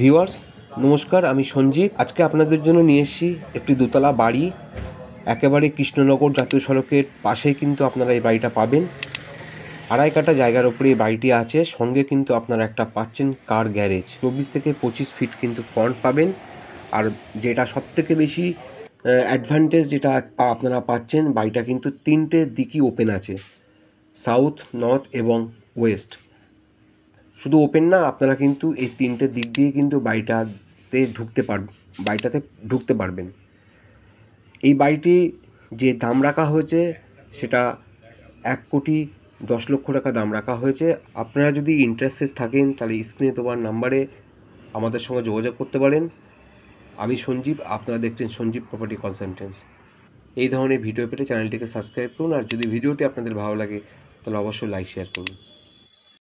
viewers নমস্কার আমি সঞ্জীব আজকে আপনাদের জন্য নিয়ে এসেছি একটি দোতলা বাড়ি একেবারে কৃষ্ণনগর জাতীয় সড়কের পাশেই কিন্তু আপনারা এই বাড়িটা পাবেন আড়াই কাটা জায়গার ওপরে এই বাড়িটি আছে সঙ্গে কিন্তু আপনারা একটা পাচ্ছেন কার গ্যারেজ চব্বিশ থেকে পঁচিশ ফিট কিন্তু ফ্রন্ট পাবেন আর যেটা সবথেকে বেশি অ্যাডভান্টেজ যেটা আপনারা পাচ্ছেন বাড়িটা কিন্তু তিনটে দিকই ওপেন আছে সাউথ নর্থ এবং ওয়েস্ট শুধু ওপেন না আপনারা কিন্তু এই তিনটে দিক দিয়ে কিন্তু বাড়িটাতে ঢুকতে পার বাড়িটাতে ঢুকতে পারবেন এই বাড়িটি যে দাম রাখা হয়েছে সেটা এক কোটি দশ লক্ষ টাকা দাম রাখা হয়েছে আপনারা যদি ইন্টারেস্টেড থাকেন তাহলে স্ক্রিনে তোমার নাম্বারে আমাদের সঙ্গে যোগাযোগ করতে পারেন আমি সঞ্জীব আপনারা দেখছেন সঞ্জীব প্রপার্টি কনসালটেন্স এই ধরনের ভিডিও পেটে চ্যানেলটিকে সাবস্ক্রাইব করুন আর যদি ভিডিওটি আপনাদের ভালো লাগে তাহলে অবশ্যই লাইক শেয়ার করুন